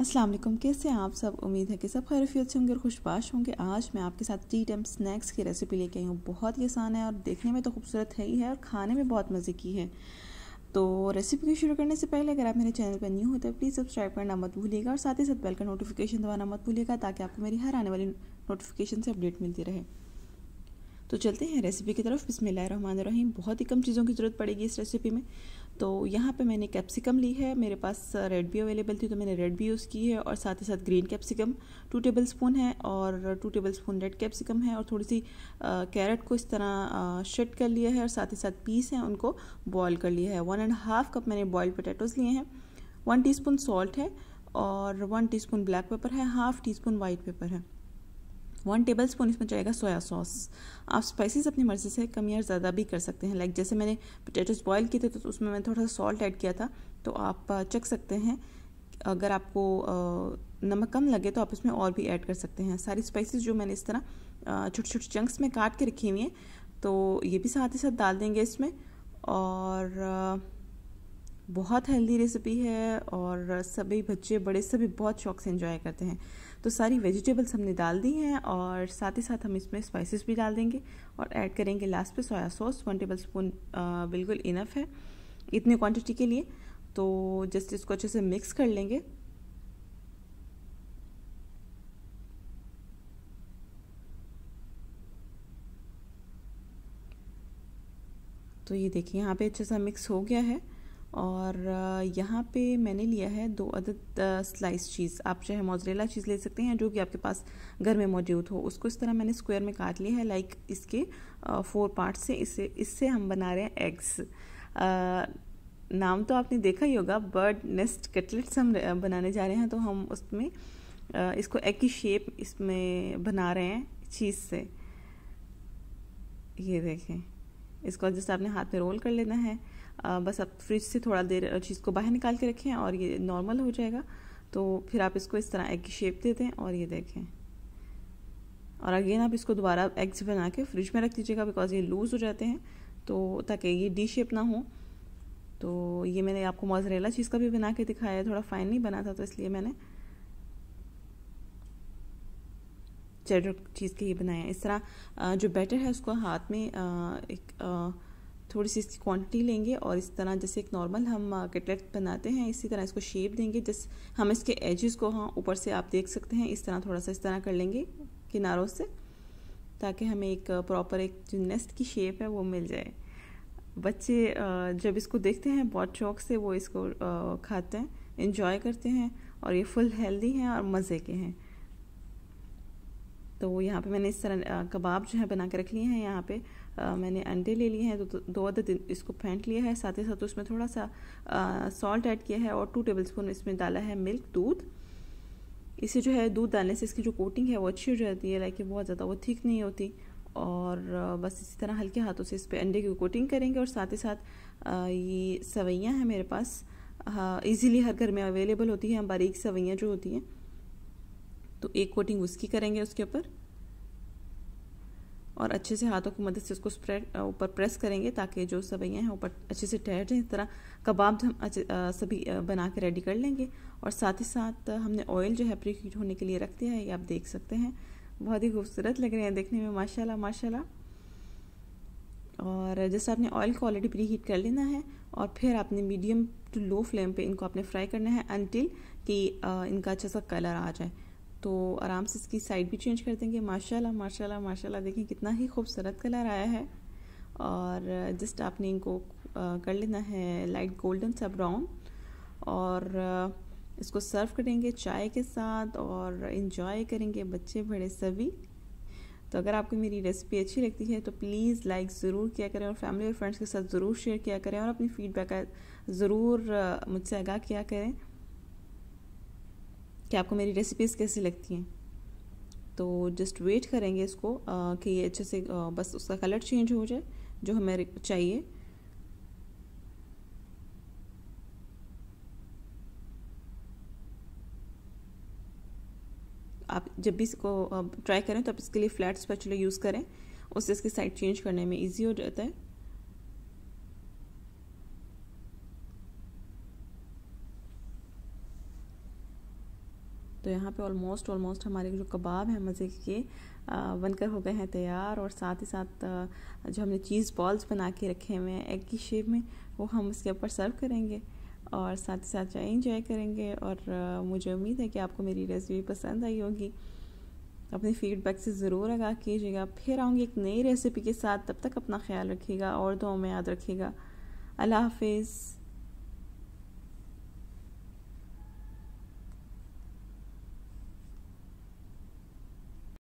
अस्सलाम वालेकुम कैसे आप सब उम्मीद है कि सब खैरफियत से होंगे और खुशबाश होंगे आज मैं आपके साथ टी टाइम स्नैक्स की रेसिपी लेके आई हूँ बहुत ही आसान है और देखने में तो खूबसूरत है ही है और खाने में बहुत मज़े की है तो रेसिपी को शुरू करने से पहले अगर आप मेरे चैनल पर न्यू हो तो प्लीज़ सब्सक्राइब करना मत भूलिएगा और साथ ही साथ बेल का नोटिफिकेशन दबाना मत भूलिएगा ताकि आपको मेरी हर आने वाली नोटिफिकेशन से अपडेट मिलती रहे तो चलते हैं रेसिपी की तरफ रहीम बहुत ही कम चीज़ों की ज़रूरत पड़ेगी इस रेसिपी में तो यहाँ पे मैंने कैप्सिकम ली है मेरे पास रेड भी अवेलेबल थी तो मैंने रेड भी यूज़ की है और साथ ही साथ green capsicum two tablespoon है और two tablespoon red capsicum है और थोड़ी सी कैरेट को इस तरह शेड कर लिया है और साथ ही साथ पीस हैं उनको बॉयल कर लिया है वन एंड हाफ कप मैंने बॉयल पोटैटोज़ लिए हैं वन टी सॉल्ट है और वन टी ब्लैक पेपर है half teaspoon white pepper है वन टेबल स्पून इसमें जाएगा सोया सॉस आप स्पाइसेस अपनी मर्ज़ी से कम या ज़्यादा भी कर सकते हैं लाइक जैसे मैंने पोटैटोज बॉयल किए थे तो उसमें मैंने थोड़ा सा सॉल्ट ऐड किया था तो आप चक सकते हैं अगर आपको नमक कम लगे तो आप इसमें और भी ऐड कर सकते हैं सारी स्पाइसेस जो मैंने इस तरह छोटे छोटे चंक्स में काट के रखी हुई हैं तो ये भी साथ ही साथ डाल देंगे इसमें और बहुत हेल्दी रेसिपी है और सभी बच्चे बड़े सभी बहुत शौक से इन्जॉय करते हैं तो सारी वेजिटेबल्स हमने डाल दी हैं और साथ ही साथ हम इसमें स्पाइसेस भी डाल देंगे और ऐड करेंगे लास्ट पे soya sauce one tablespoon बिल्कुल इनफ है इतनी क्वांटिटी के लिए तो जस्ट इसको अच्छे से मिक्स कर लेंगे तो ये देखिए यहाँ पे अच्छे सा मिक्स हो गया है और यहाँ पे मैंने लिया है दो अदद स्लाइस चीज़ आप चाहे मोजरेला चीज़ ले सकते हैं जो कि आपके पास घर में मौजूद हो उसको इस तरह मैंने स्क्वायर में काट लिया है लाइक इसके फोर पार्ट से इसे इससे हम बना रहे हैं एग्स नाम तो आपने देखा ही होगा बर्ड नेस्ट कटलेट्स हम बनाने जा रहे हैं तो हम उसमें इसको एग की शेप इसमें बना रहे हैं चीज़ से ये देखें इसको जस्ट आपने हाथ में रोल कर लेना है बस आप फ्रिज से थोड़ा देर चीज़ को बाहर निकाल के रखें और ये नॉर्मल हो जाएगा तो फिर आप इसको इस तरह एग की शेप दे दें और ये देखें और अगेन आप इसको दोबारा एग्स बना के फ्रिज में रख दीजिएगा बिकॉज ये लूज़ हो जाते हैं तो ताकि ये डी शेप ना हो तो ये मैंने आपको मोजरेला चीज़ का भी बना के दिखाया है थोड़ा फाइन नहीं बना था तो इसलिए मैंने चेडर चीज़ के ये बनाया इस तरह जो बैटर है उसको हाथ में एक थोड़ी सी इसकी क्वांटिटी लेंगे और इस तरह जैसे एक नॉर्मल हम कटलेट uh, बनाते हैं इसी तरह इसको शेप देंगे जिस हम इसके एजेस को हाँ ऊपर से आप देख सकते हैं इस तरह थोड़ा सा इस तरह कर लेंगे किनारों से ताकि हमें एक प्रॉपर uh, एक जो नेस्ट की शेप है वो मिल जाए बच्चे uh, जब इसको देखते हैं बहुत शौक से वो इसको खाते हैं इन्जॉय करते हैं और ये फुल हेल्दी हैं और मज़े के हैं तो यहाँ पे मैंने इस तरह कबाब जो है बना के रख लिए हैं यहाँ पे आ, मैंने अंडे ले लिए हैं तो दो अदद इसको फेंट लिया है साथ ही साथ उसमें थोड़ा सा सॉल्ट ऐड किया है और टू टेबल स्पून इसमें डाला है मिल्क दूध इसे जो है दूध डालने से इसकी जो कोटिंग है वो अच्छी हो जाती है लाइक बहुत ज़्यादा वो थिक नहीं होती और बस इसी तरह हल्के हाथों से इस पर अंडे की कोटिंग करेंगे और साथ ही साथ ये सवैयाँ हैं मेरे पास हाँ ईज़िली हर घर में अवेलेबल होती हैं बारीक सवैयाँ जो होती हैं तो एक कोटिंग उसकी करेंगे उसके ऊपर और अच्छे से हाथों की मदद से उसको स्प्रेड ऊपर प्रेस करेंगे ताकि जो सवैयाँ हैं ऊपर अच्छे से ठहर जाएँ इस तरह कबाब हम सभी बना के रेडी कर लेंगे और साथ ही साथ हमने ऑयल जो है प्री हीट होने के लिए रख दिया है ये आप देख सकते हैं बहुत ही खूबसूरत लग रहे हैं देखने में माशा माशा और जैसे आपने ऑयल को ऑलरेडी प्री हीट कर लेना है और फिर आपने मीडियम टू लो फ्लेम पे इनको आपने फ्राई करना है अनटिल कि इनका अच्छा सा कलर आ जाए तो आराम से इसकी साइड भी चेंज कर देंगे माशाल्लाह माशाल्लाह माशाल्लाह देखें कितना ही खूबसूरत कलर आया है और जस्ट आपने इनको कर लेना है लाइट गोल्डन सा ब्राउन और इसको सर्व करेंगे चाय के साथ और इन्जॉय करेंगे बच्चे बड़े सभी तो अगर आपको मेरी रेसिपी अच्छी लगती है तो प्लीज़ लाइक ज़रूर किया करें और फैमिली और फ्रेंड्स के साथ ज़रूर शेयर किया करें और अपनी फीडबैक ज़रूर मुझसे आगाह किया करें कि आपको मेरी रेसिपीज़ कैसी लगती हैं तो जस्ट वेट करेंगे इसको आ, कि ये अच्छे से आ, बस उसका कलर चेंज हो जाए जो हमें चाहिए आप जब भी इसको ट्राई करें तो आप इसके लिए फ्लैट स्पैचुला यूज़ करें उससे इसकी साइड चेंज करने में इजी हो जाता है तो यहाँ पे ऑलमोस्ट ऑलमोस्ट हमारे जो कबाब हैं मज़े के बनकर हो गए हैं तैयार और साथ ही साथ जो हमने चीज़ बॉल्स बना के रखे हुए हैं एग की शेप में वो हम उसके ऊपर सर्व करेंगे और साथ ही साथ चाय इंजॉय करेंगे और मुझे उम्मीद है कि आपको मेरी रेसिपी पसंद आई होगी अपने फीडबैक से ज़रूर आगा कीजिएगा फिर आऊँगी एक नई रेसिपी के साथ तब तक अपना ख्याल रखिएगा और दो में याद रखिएगा अल्लाह हाफिज़